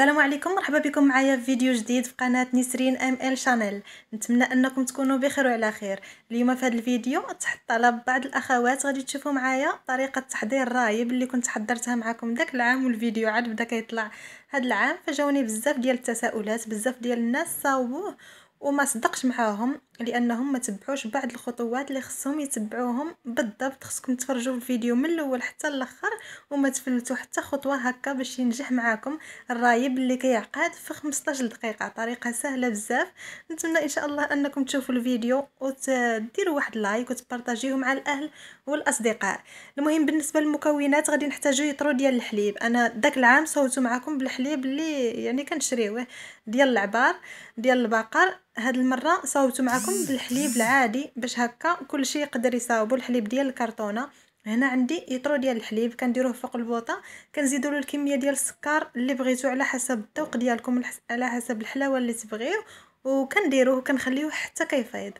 السلام عليكم مرحبا بكم معايا في فيديو جديد في قناه نسرين ام ال شانيل نتمنى انكم تكونوا بخير وعلى خير اليوم في هذا الفيديو تحت طلب بعض الاخوات غادي تشوفوا معايا طريقه تحضير الرايب اللي كنت حضرتها معكم ذاك العام والفيديو عاد بدا كيطلع هذا العام فجاوني بزاف ديال التساؤلات بزاف ديال الناس صاوبوه وما صدقش معاهم لانهم ما تبعوش بعض الخطوات اللي خصهم يتبعوهم بالضبط خصكم تفرجوا الفيديو من الاول حتى الاخر وما تفلتوا حتى خطوه هكا باش ينجح معاكم الرايب اللي كيعقد في 15 دقيقه طريقه سهله بزاف نتمنى ان شاء الله انكم تشوفوا الفيديو وتديروا واحد لايك وتبارطاجيوه مع الاهل والاصدقاء المهم بالنسبه للمكونات غادي نحتاجوا يطرو ديال الحليب انا داك العام صوتوا معكم بالحليب اللي يعني كنشريوه ديال العبار ديال البقر هاد المره صوتوا معكم معكم بالحليب العادي باش هكا كلشي يقدر يصاوبو الحليب ديال الكرتونه هنا عندي يطرو ديال الحليب كنديروه فوق البوطه كنزيدوا له الكميه ديال السكر اللي بغيتو على حسب الذوق ديالكم على حسب الحلاوه اللي تبغيو وكنديروه كنخليوه حتى كيفيض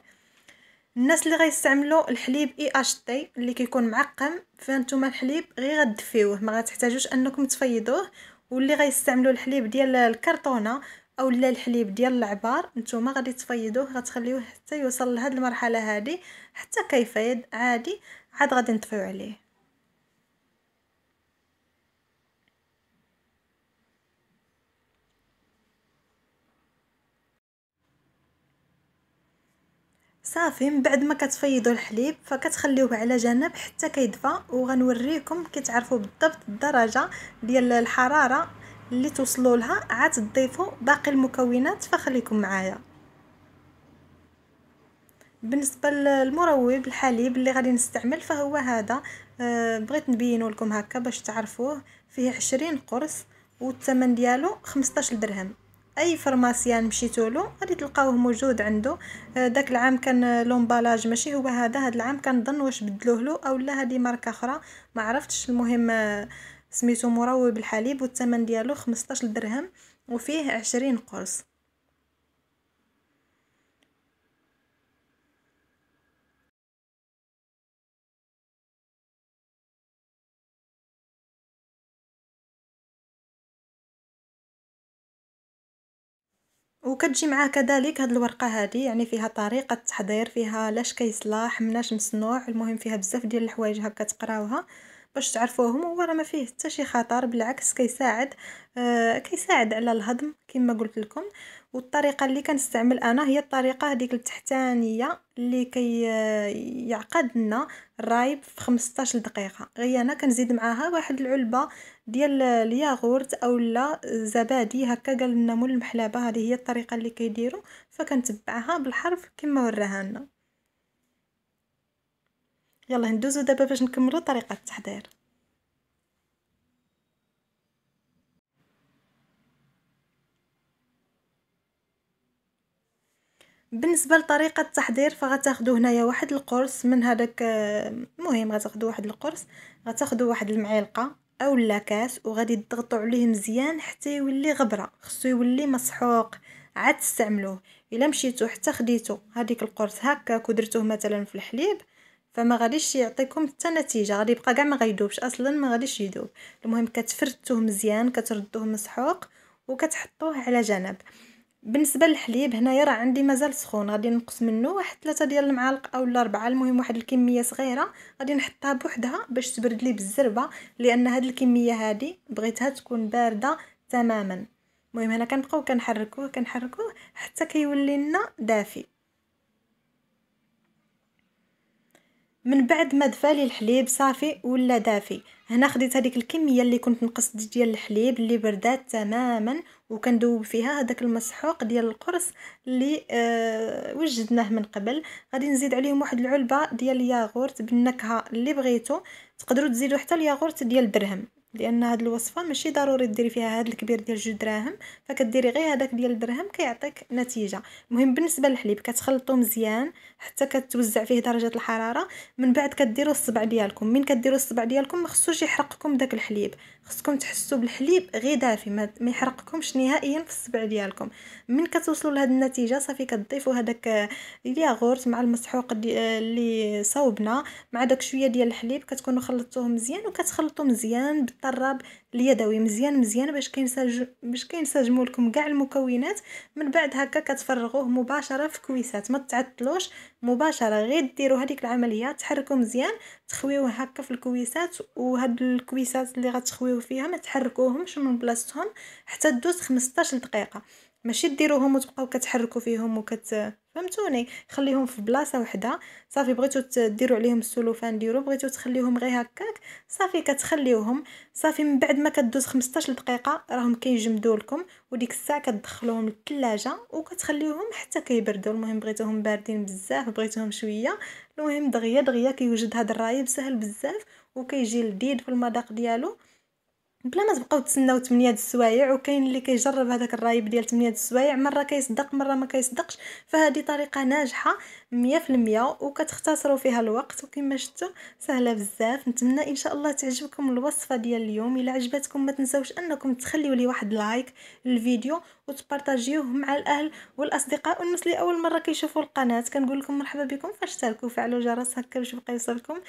الناس اللي غيستعملوا الحليب اي اش تي اللي كيكون معقم فانتوما الحليب غير غدفيوه ما غتحتاجوش انكم تفيضوه واللي غيستعملوا الحليب ديال الكرتونه اولا الحليب ديال العبار نتوما غادي تفيضوه غتخليوه حتى يوصل لهاد المرحله هادي حتى كيفيض عادي عاد غادي نطفيو عليه صافي من بعد ما كتفيضوا الحليب فكتخليوه على جنب حتى كيدفى وغنوريكم كتعرفوا بالضبط الدرجه ديال الحراره اللي توصلوا لها عاد تضيفوا باقي المكونات فخليكم معايا بالنسبه للمروب الحليب اللي غادي نستعمل فهو هذا آه، بغيت نبين لكم هكا باش تعرفوه فيه عشرين قرص والثمن ديالو 15 درهم اي فرماسيان مشيتو له غادي تلقاوه موجود عنده آه، داك العام كان لومبالاج ماشي هو هذا هاد العام كنظن واش بدلوه له اولا هذه ماركه اخرى ما عرفتش المهم آه، سميتو مروي بالحليب والثمن ديالو 15 درهم وفيه 20 قرص وكتجي معاه كذلك هاد الورقه هادي يعني فيها طريقه التحضير فيها لاش كيصلاح مناش مصنوع المهم فيها بزاف ديال الحوايج هكا تقراوها باش تعرفوهم هو راه ما فيه حتى شي خطر بالعكس كيساعد آه كيساعد على الهضم كما قلت لكم والطريقه اللي كنستعمل انا هي الطريقه هذيك التحتانيه اللي كي لنا آه، الرايب في 15 دقيقه غير انا كنزيد معاها واحد العلبه ديال الياغورت اولا زبادي هكا قال لنا مول المحلبه هذه هي الطريقه اللي كيديروا فكنتبعها بالحرف كما وراها لنا يلا ندوزو دابا باش نكملو طريقه التحضير بالنسبه لطريقه التحضير فغتاخدو هنايا واحد القرص من هداك آه، مهم غتاخدو واحد القرص غتاخدو واحد المعلقه لا كاس وغادي تضغطو عليه مزيان حتى يولي غبره خصو يولي مسحوق عاد تستعملوه الا مشيتو حتى خديتو هديك القرص هكاك ودرتوه مثلا في الحليب فما غاديش يعطيكم حتى نتيجه غادي يبقى كاع ما غيدوبش اصلا ما غاديش يدوب المهم كتفرتوه مزيان كتردوه مسحوق وكتحطوه على جنب بالنسبه للحليب هنايا راه عندي مازال سخون غادي نقص منه واحد ثلاثة ديال المعالق اولا ربعة المهم واحد الكميه صغيره غادي نحطها بوحدها باش تبرد لي بالزربه لان هاد الكميه هادي بغيتها تكون بارده تماما المهم هنا كنبقاو كنحركوه كنحركوه حتى كيولي لنا دافي من بعد ما دفى لي الحليب صافي ولا دافي هنا خديت هذيك الكميه اللي كنت نقصت ديال الحليب اللي بردات تماما وكندوب فيها هذاك المسحوق ديال القرص اللي آه وجدناه من قبل غادي نزيد عليهم واحد العلبه ديال الياغورت بالنكهه اللي بغيتو تقدروا تزيدوا حتى الياغورت ديال درهم لان هاد الوصفه ماشي ضروري ديري فيها هاد الكبير ديال جوج دراهم فكديري غير هذاك ديال الدرهم كيعطيك نتيجه المهم بالنسبه للحليب كتخلطو مزيان حتى كتوزع فيه درجه الحراره من بعد كديروا الصبع ديالكم من كديروا الصبع ديالكم ما خصوش يحرقكم داك الحليب خصكم تحسوا بالحليب غير دافي ما يحرقكمش نهائيا في الصبع ديالكم من كتوصلوا لهاد النتيجه صافي كتضيفوا هذاك الياغورت مع المسحوق اللي صوبنا مع داك شويه ديال الحليب كتكونوا خلطتوه مزيان وكتخلطوا مزيان بالطراب اليدوي مزيان مزيان باش كينسج باش كينسجموا لكم كاع المكونات من بعد هكا كتفرغوه مباشره في كويسات ما تعطلوش مباشره غير ديروا هذيك العمليه تحركوا مزيان تخويوه هكا في الكويسات وهاد الكويسات اللي غتخويوه فيها ما تحركوهمش من بلاصتهم حتى دوز 15 دقيقه ماشي ديروهم وتبقاو كتحركوا فيهم وكت فهمتوني خليهم في بلاصه وحده صافي بغيتو ديروا عليهم السلوفان ديرو بغيتو تخليهم غير هكاك صافي كتخليوهم صافي من بعد ما كدوز 15 دقيقه راهم كيجمدوا لكم وديك الساعه كتدخلوهم للثلاجه وكتخليوهم حتى كيبردوا المهم بغيتوهم باردين بزاف بغيتوهم شويه المهم دغيا دغيا كيوجد هذا الرايب سهل بزاف وكيجي لذيذ في المذاق ديالو بلا ما تبقاو تسناو 8 د السوايع وكاين اللي كيجرب هذاك الرايب ديال 8 د السوايع مره كيصدق مره ما كيصدقش فهذه طريقه ناجحه 100% وكتختصروا فيها الوقت وكما شفتوا سهله بزاف نتمنى ان شاء الله تعجبكم الوصفه ديال اليوم الا عجبتكم ما تنساوش انكم تخليوا لي واحد لايك للفيديو وتبارطاجيوه مع الاهل والاصدقاء والناس اللي اول مره كيشوفوا القناه كنقول لكم مرحبا بكم فاش وفعلوا جرس هكا باش يبقى يوصلكم